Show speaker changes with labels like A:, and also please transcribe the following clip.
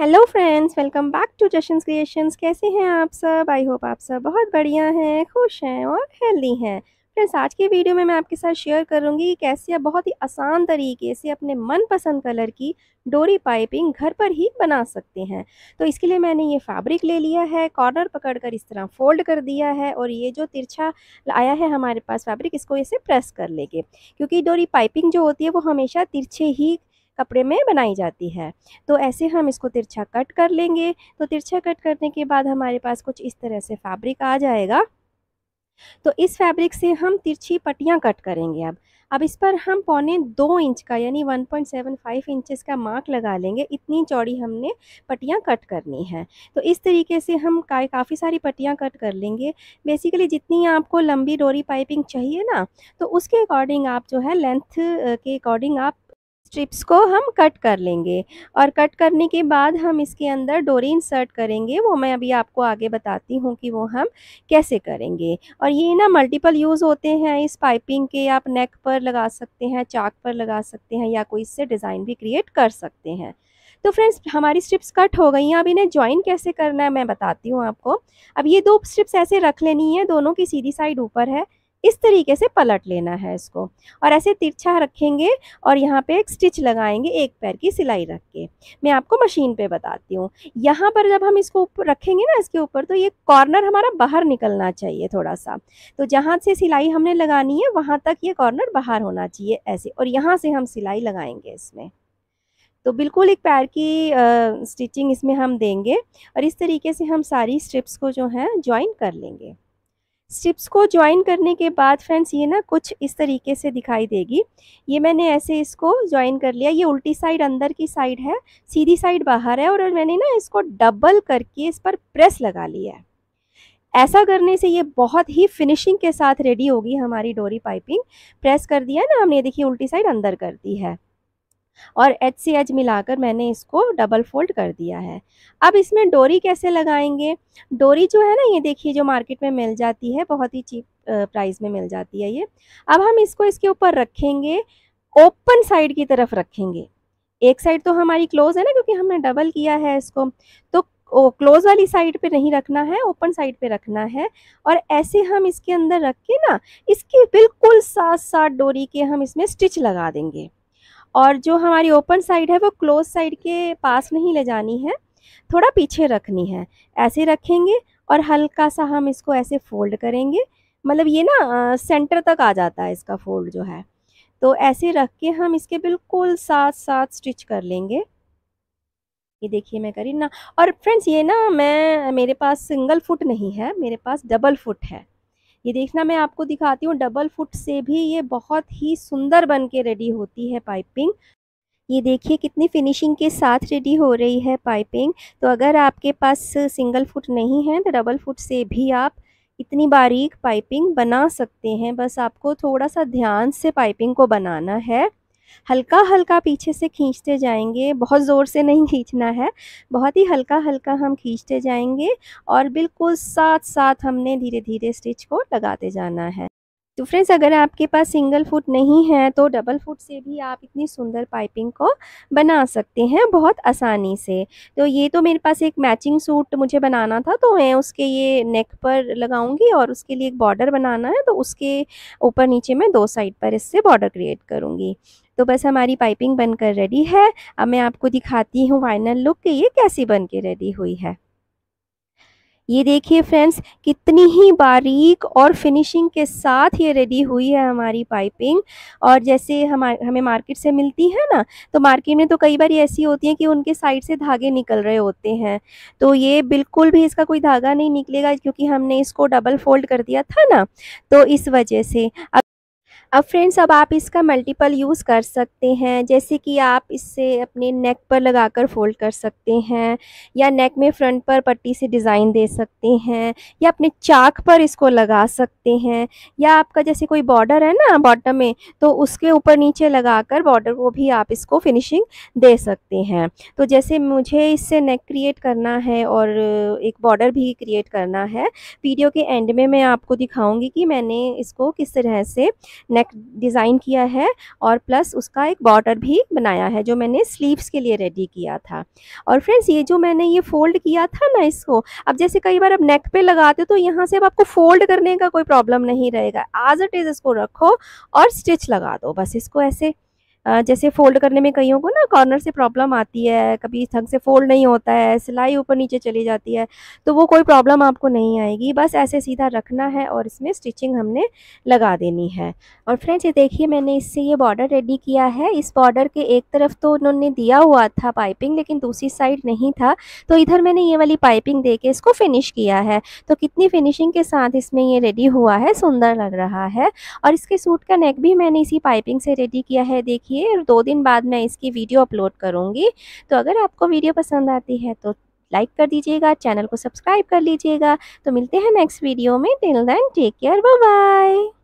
A: hello friends welcome back to Jashan creations कैसे हैं आप सब आई होप आप सब बहुत बढ़िया हैं खुश हैं और हेल्दी हैं फ्रेंड्स आज के वीडियो में मैं आपके साथ शेयर करूंगी कि कैसे आप बहुत ही आसान तरीके से अपने मनपसंद कलर की डोरी पाइपिंग घर पर ही बना सकते हैं तो इसके लिए मैंने ये फैब्रिक ले लिया है कॉर्नर पकड़कर इस तरह फोल्ड कर दिया है और ये जो तिरछा आया है हमारे पास फैब्रिक इसको इसे प्रेस कर लेंगे क्योंकि डोरी पाइपिंग जो होती है वो हमेशा तिरछे ही कपड़े में बनाई जाती है तो ऐसे हम इसको तिरछा कट कर लेंगे तो तिरछा कट करने के बाद हमारे पास कुछ इस तरह से फैब्रिक आ जाएगा तो इस फैब्रिक से हम तिरछी पट्टियाँ कट करेंगे अब अब इस पर हम पौने दो इंच का यानी 1.75 इंचेस का मार्क लगा लेंगे इतनी चौड़ी हमने पट्टियाँ कट करनी है तो इस तरीके से हम का, काफ़ी सारी पट्टियाँ कट कर लेंगे बेसिकली जितनी आपको लंबी डोरी पाइपिंग चाहिए ना तो उसके अकॉर्डिंग आप जो है लेंथ के अकॉर्डिंग आप स्ट्रिप्स को हम कट कर लेंगे और कट करने के बाद हम इसके अंदर डोरी इंसर्ट करेंगे वो मैं अभी आपको आगे बताती हूँ कि वो हम कैसे करेंगे और ये ना मल्टीपल यूज़ होते हैं इस पाइपिंग के आप नेक पर लगा सकते हैं चाक पर लगा सकते हैं या कोई इससे डिज़ाइन भी क्रिएट कर सकते हैं तो फ्रेंड्स हमारी स्ट्रिप्स कट हो गई हैं अब इन्हें ज्वाइन कैसे करना है मैं बताती हूँ आपको अब ये दो स्ट्रिप्स ऐसे रख लेनी है दोनों की सीधी साइड ऊपर है इस तरीके से पलट लेना है इसको और ऐसे तिरछा रखेंगे और यहाँ पे एक स्टिच लगाएंगे एक पैर की सिलाई रख के मैं आपको मशीन पे बताती हूँ यहाँ पर जब हम इसको ऊपर रखेंगे ना इसके ऊपर तो ये कॉर्नर हमारा बाहर निकलना चाहिए थोड़ा सा तो जहाँ से सिलाई हमने लगानी है वहाँ तक ये कॉर्नर बाहर होना चाहिए ऐसे और यहाँ से हम सिलाई लगाएंगे इसमें तो बिल्कुल एक पैर की स्टिचिंग इसमें हम देंगे और इस तरीके से हम सारी स्ट्रिप्स को जो है ज्वाइन कर लेंगे स्टिप्स को ज्वाइन करने के बाद फ्रेंड्स ये ना कुछ इस तरीके से दिखाई देगी ये मैंने ऐसे इसको ज्वाइन कर लिया ये उल्टी साइड अंदर की साइड है सीधी साइड बाहर है और मैंने ना इसको डबल करके इस पर प्रेस लगा लिया है ऐसा करने से ये बहुत ही फिनिशिंग के साथ रेडी होगी हमारी डोरी पाइपिंग प्रेस कर दिया ना हमने देखिए उल्टी साइड अंदर कर दी है और एच सी एच मिलाकर मैंने इसको डबल फोल्ड कर दिया है अब इसमें डोरी कैसे लगाएंगे डोरी जो है ना ये देखिए जो मार्केट में मिल जाती है बहुत ही चीप प्राइस में मिल जाती है ये अब हम इसको इसके ऊपर रखेंगे ओपन साइड की तरफ रखेंगे एक साइड तो हमारी क्लोज है ना क्योंकि हमने डबल किया है इसको तो क्लोज वाली साइड पे नहीं रखना है ओपन साइड पे रखना है और ऐसे हम इसके अंदर रख के ना इसके बिल्कुल साथ साथ डोरी के हम इसमें स्टिच लगा देंगे और जो हमारी ओपन साइड है वो क्लोज साइड के पास नहीं ले जानी है थोड़ा पीछे रखनी है ऐसे रखेंगे और हल्का सा हम इसको ऐसे फोल्ड करेंगे मतलब ये ना सेंटर तक आ जाता है इसका फोल्ड जो है तो ऐसे रख के हम इसके बिल्कुल साथ साथ स्टिच कर लेंगे ये देखिए मैं करी ना और फ्रेंड्स ये ना मैं मेरे पास सिंगल फुट नहीं है मेरे पास डबल फुट है ये देखना मैं आपको दिखाती हूँ डबल फुट से भी ये बहुत ही सुंदर बन के रेडी होती है पाइपिंग ये देखिए कितनी फिनिशिंग के साथ रेडी हो रही है पाइपिंग तो अगर आपके पास सिंगल फुट नहीं है तो डबल फुट से भी आप इतनी बारीक पाइपिंग बना सकते हैं बस आपको थोड़ा सा ध्यान से पाइपिंग को बनाना है हल्का हल्का पीछे से खींचते जाएंगे बहुत ज़ोर से नहीं खींचना है बहुत ही हल्का हल्का हम खींचते जाएंगे और बिल्कुल साथ साथ हमने धीरे धीरे स्टिच को लगाते जाना है तो फ्रेंड्स अगर आपके पास सिंगल फुट नहीं है तो डबल फुट से भी आप इतनी सुंदर पाइपिंग को बना सकते हैं बहुत आसानी से तो ये तो मेरे पास एक मैचिंग सूट मुझे बनाना था तो मैं उसके ये नेक पर लगाऊंगी और उसके लिए एक बॉर्डर बनाना है तो उसके ऊपर नीचे मैं दो साइड पर इससे बॉर्डर क्रिएट करूँगी तो बस हमारी पाइपिंग बनकर रेडी है अब मैं आपको दिखाती हूँ फाइनल लुक कि ये कैसी बन के रेडी हुई है ये देखिए फ्रेंड्स कितनी ही बारीक और फिनिशिंग के साथ ये रेडी हुई है हमारी पाइपिंग और जैसे हम हमें मार्केट से मिलती है ना तो मार्केट में तो कई बार ऐसी होती है कि उनके साइड से धागे निकल रहे होते हैं तो ये बिल्कुल भी इसका कोई धागा नहीं निकलेगा क्योंकि हमने इसको डबल फोल्ड कर दिया था ना तो इस वजह से अब फ्रेंड्स अब आप इसका मल्टीपल यूज़ कर सकते हैं जैसे कि आप इससे अपने नेक पर लगाकर फोल्ड कर सकते हैं या नेक में फ्रंट पर पट्टी से डिज़ाइन दे सकते हैं या अपने चाक पर इसको लगा सकते हैं या आपका जैसे कोई बॉर्डर है ना बॉटम में तो उसके ऊपर नीचे लगाकर बॉर्डर को भी आप इसको फिनिशिंग दे सकते हैं तो जैसे मुझे इससे नेक क्रिएट करना है और एक बॉर्डर भी क्रिएट करना है वीडियो के एंड में मैं आपको दिखाऊँगी कि मैंने इसको किस तरह से नेक नेक डिज़ाइन किया है और प्लस उसका एक बॉर्डर भी बनाया है जो मैंने स्लीव्स के लिए रेडी किया था और फ्रेंड्स ये जो मैंने ये फोल्ड किया था ना इसको अब जैसे कई बार अब नेक पे लगाते तो यहाँ से अब आपको फोल्ड करने का कोई प्रॉब्लम नहीं रहेगा एज इट इज़ इसको रखो और स्टिच लगा दो बस इसको ऐसे जैसे फ़ोल्ड करने में कईयों को ना कॉर्नर से प्रॉब्लम आती है कभी ढंग से फ़ोल्ड नहीं होता है सिलाई ऊपर नीचे चली जाती है तो वो कोई प्रॉब्लम आपको नहीं आएगी बस ऐसे सीधा रखना है और इसमें स्टिचिंग हमने लगा देनी है और फ्रेंड्स ये देखिए मैंने इससे ये बॉर्डर रेडी किया है इस बॉर्डर के एक तरफ तो उन्होंने दिया हुआ था पाइपिंग लेकिन दूसरी साइड नहीं था तो इधर मैंने ये वाली पाइपिंग दे के इसको फिनिश किया है तो कितनी फिनिशिंग के साथ इसमें ये रेडी हुआ है सुंदर लग रहा है और इसके सूट का नेक भी मैंने इसी पाइपिंग से रेडी किया है देखिए देखिए दो दिन बाद मैं इसकी वीडियो अपलोड करूँगी तो अगर आपको वीडियो पसंद आती है तो लाइक कर दीजिएगा चैनल को सब्सक्राइब कर लीजिएगा तो मिलते हैं नेक्स्ट वीडियो में till then take care bye bye